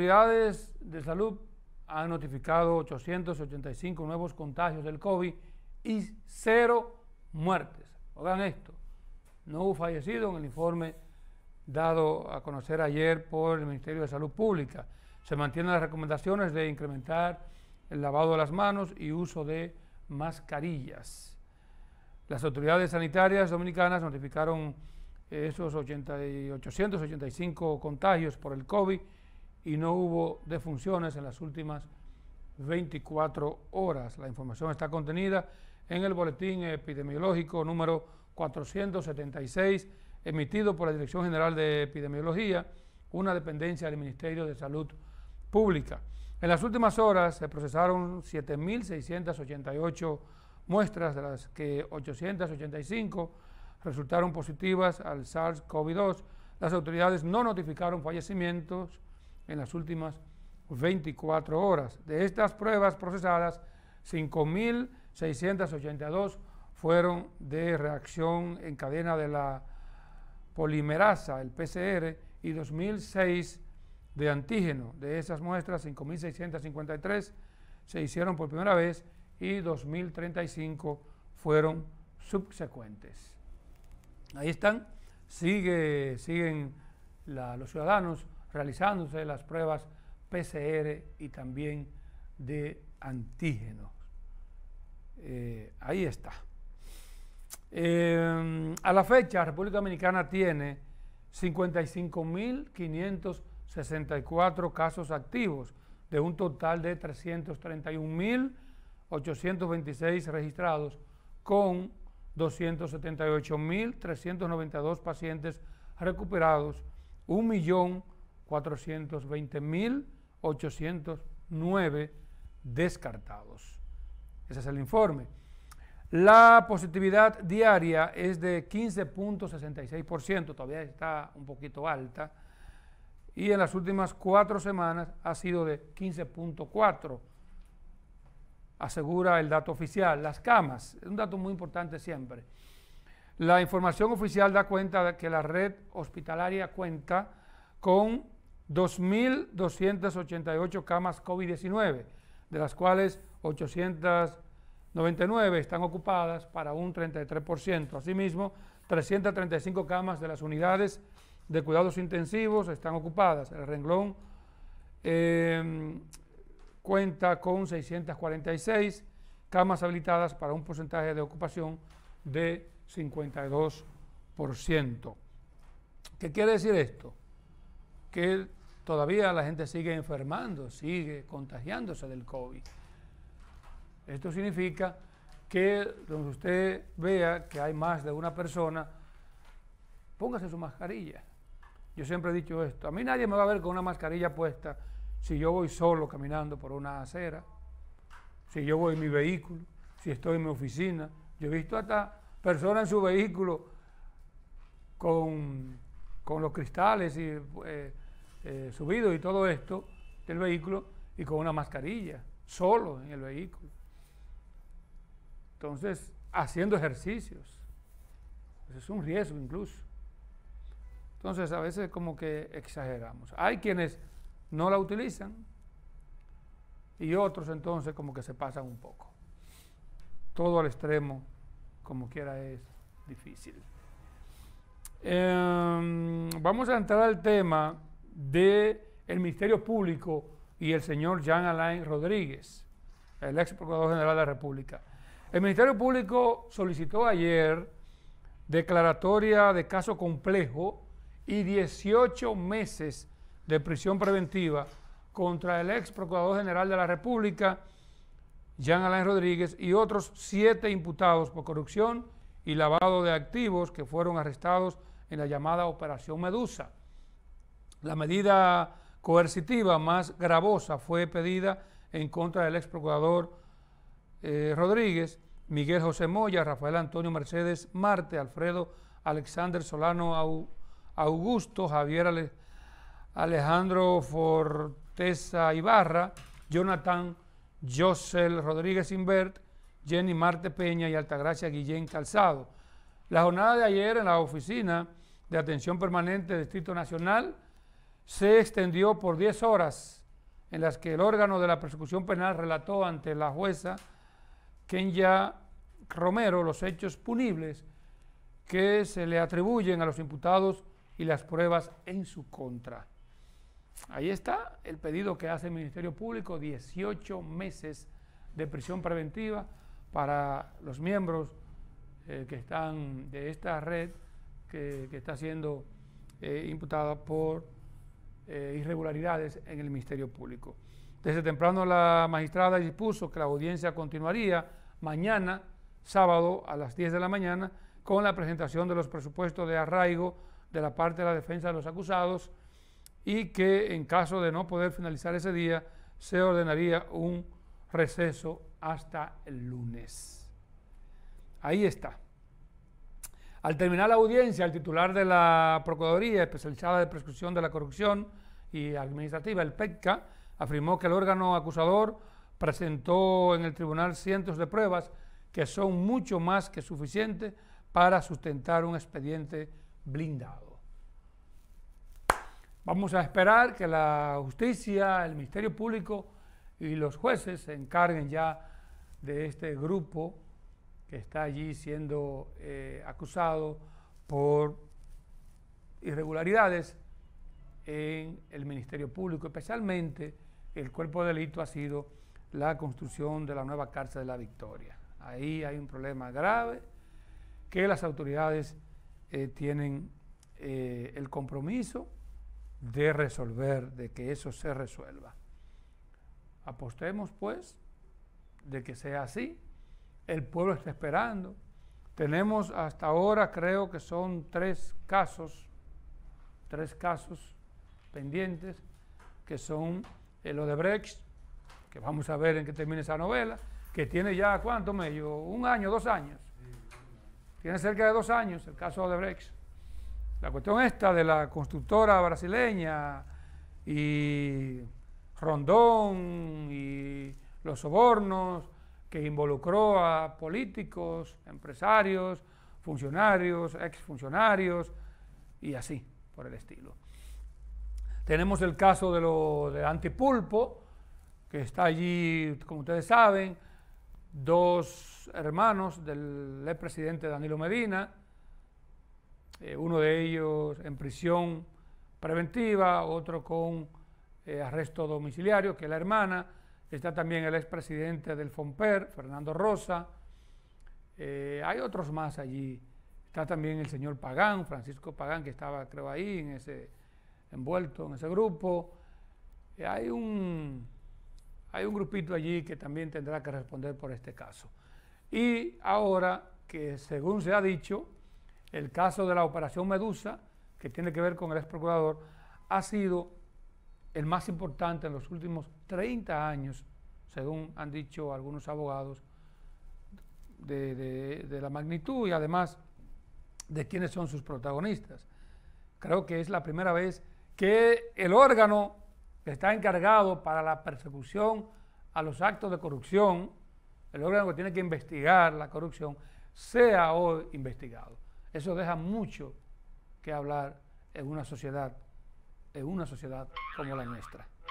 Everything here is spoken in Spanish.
autoridades de salud han notificado 885 nuevos contagios del COVID y cero muertes. Oigan esto, no hubo fallecido en el informe dado a conocer ayer por el Ministerio de Salud Pública. Se mantienen las recomendaciones de incrementar el lavado de las manos y uso de mascarillas. Las autoridades sanitarias dominicanas notificaron esos 885 contagios por el COVID y no hubo defunciones en las últimas 24 horas. La información está contenida en el boletín epidemiológico número 476 emitido por la Dirección General de Epidemiología, una dependencia del Ministerio de Salud Pública. En las últimas horas se procesaron 7.688 muestras, de las que 885 resultaron positivas al SARS-CoV-2. Las autoridades no notificaron fallecimientos en las últimas 24 horas. De estas pruebas procesadas, 5.682 fueron de reacción en cadena de la polimerasa, el PCR, y 2.006 de antígeno. De esas muestras, 5.653 se hicieron por primera vez y 2.035 fueron subsecuentes. Ahí están, sigue, siguen los ciudadanos realizándose las pruebas PCR y también de antígenos. Eh, ahí está. Eh, a la fecha, República Dominicana tiene 55.564 casos activos, de un total de 331.826 registrados, con 278.392 pacientes recuperados, 1.000.000 420.809 descartados. Ese es el informe. La positividad diaria es de 15.66%, todavía está un poquito alta, y en las últimas cuatro semanas ha sido de 15.4%, asegura el dato oficial. Las camas, es un dato muy importante siempre. La información oficial da cuenta de que la red hospitalaria cuenta con 2.288 camas COVID-19, de las cuales 899 están ocupadas para un 33%. Asimismo, 335 camas de las unidades de cuidados intensivos están ocupadas. El renglón em, cuenta con 646 camas habilitadas para un porcentaje de ocupación de 52%. ¿Qué quiere decir esto? que todavía la gente sigue enfermando, sigue contagiándose del COVID. Esto significa que donde usted vea que hay más de una persona, póngase su mascarilla. Yo siempre he dicho esto, a mí nadie me va a ver con una mascarilla puesta si yo voy solo caminando por una acera, si yo voy en mi vehículo, si estoy en mi oficina. Yo he visto hasta personas en su vehículo con, los cristales y... Eh, eh, subido y todo esto del vehículo y con una mascarilla, solo en el vehículo. Entonces, haciendo ejercicios. Pues es un riesgo incluso. Entonces, a veces como que exageramos. Hay quienes no la utilizan y otros entonces como que se pasan un poco. Todo al extremo, como quiera, es difícil. Em, vamos a entrar al tema del Ministerio Público y el señor Jean Alain Rodríguez, el ex Procurador General de la República. El Ministerio Público solicitó ayer declaratoria de caso complejo y 18 meses de prisión preventiva contra el ex Procurador General de la República, Jean Alain Rodríguez, y otros siete imputados por corrupción y lavado de activos que fueron arrestados en la llamada Operación Medusa. La medida coercitiva más gravosa fue pedida en contra del ex procurador eh, Rodríguez, Miguel José Moya, Rafael Antonio Mercedes Marte, Alfredo Alexander Solano Augusto, Javier Alejandro Forteza Ibarra, Jonathan Josel Rodríguez Invert, Jenny Marte Peña y Altagracia Guillén Calzado. La jornada de ayer en la oficina de atención permanente del Distrito Nacional se extendió por 10 horas, en las que el órgano de la persecución penal relató ante la jueza Kenya Romero los hechos punibles que se le atribuyen a los imputados y las pruebas en su contra. Ahí está el pedido que hace el Ministerio Público, 18 meses de prisión preventiva para los miembros eh, que están de esta red que, está siendo eh, imputada por eh, irregularidades en el Ministerio Público. Desde temprano la magistrada dispuso que la audiencia continuaría mañana, sábado, a las 10 de la mañana, con la presentación de los presupuestos de arraigo de la parte de la defensa de los acusados y que en caso de no poder finalizar ese día, se ordenaría un receso hasta el lunes. Ahí está. Al terminar la audiencia, el titular de la Procuraduría especializada de Prescripción de la corrupción y administrativa, el PECA, afirmó que el órgano acusador presentó en el tribunal cientos de pruebas que son mucho más que suficientes para sustentar un expediente blindado. Vamos a esperar que la justicia, el Ministerio Público y los jueces se encarguen ya de este grupo está allí siendo eh, acusado por irregularidades en el Ministerio Público, especialmente el cuerpo de delito ha sido la construcción de la nueva cárcel de la Victoria. Ahí hay un problema grave que las autoridades eh, tienen eh, el compromiso de resolver, de que eso se resuelva. Apostemos pues de que sea así el pueblo está esperando. Tenemos hasta ahora, creo que son tres casos, tres casos pendientes, que son el eh, Odebrecht, que vamos a ver en qué termina esa novela, que tiene ya, ¿cuánto, medio? Un año, dos años. Tiene cerca de dos años el caso Odebrecht. La cuestión esta de la constructora brasileña y Rondón y los sobornos que involucró a políticos, empresarios, funcionarios, exfuncionarios y así por el estilo. Tenemos el caso de, lo, de Antipulpo, que está allí, como ustedes saben, dos hermanos del expresidente presidente Danilo Medina, eh, uno de ellos en prisión preventiva, otro con eh, arresto domiciliario, que es la hermana, está también el expresidente del FOMPER, Fernando Rosa, eh, hay otros más allí, está también el señor Pagán, Francisco Pagán, que estaba creo ahí en ese, envuelto en ese grupo, eh, hay, un, hay un grupito allí que también tendrá que responder por este caso. Y ahora que según se ha dicho, el caso de la operación Medusa, que tiene que ver con el exprocurador, ha sido el más importante en los últimos 30 años, según han dicho algunos abogados, de, la magnitud y además de quiénes son sus protagonistas. Creo que es la primera vez que el órgano que está encargado para la persecución a los actos de corrupción, el órgano que tiene que investigar la corrupción, sea hoy investigado. Eso deja mucho que hablar en una sociedad en una sociedad como la nuestra.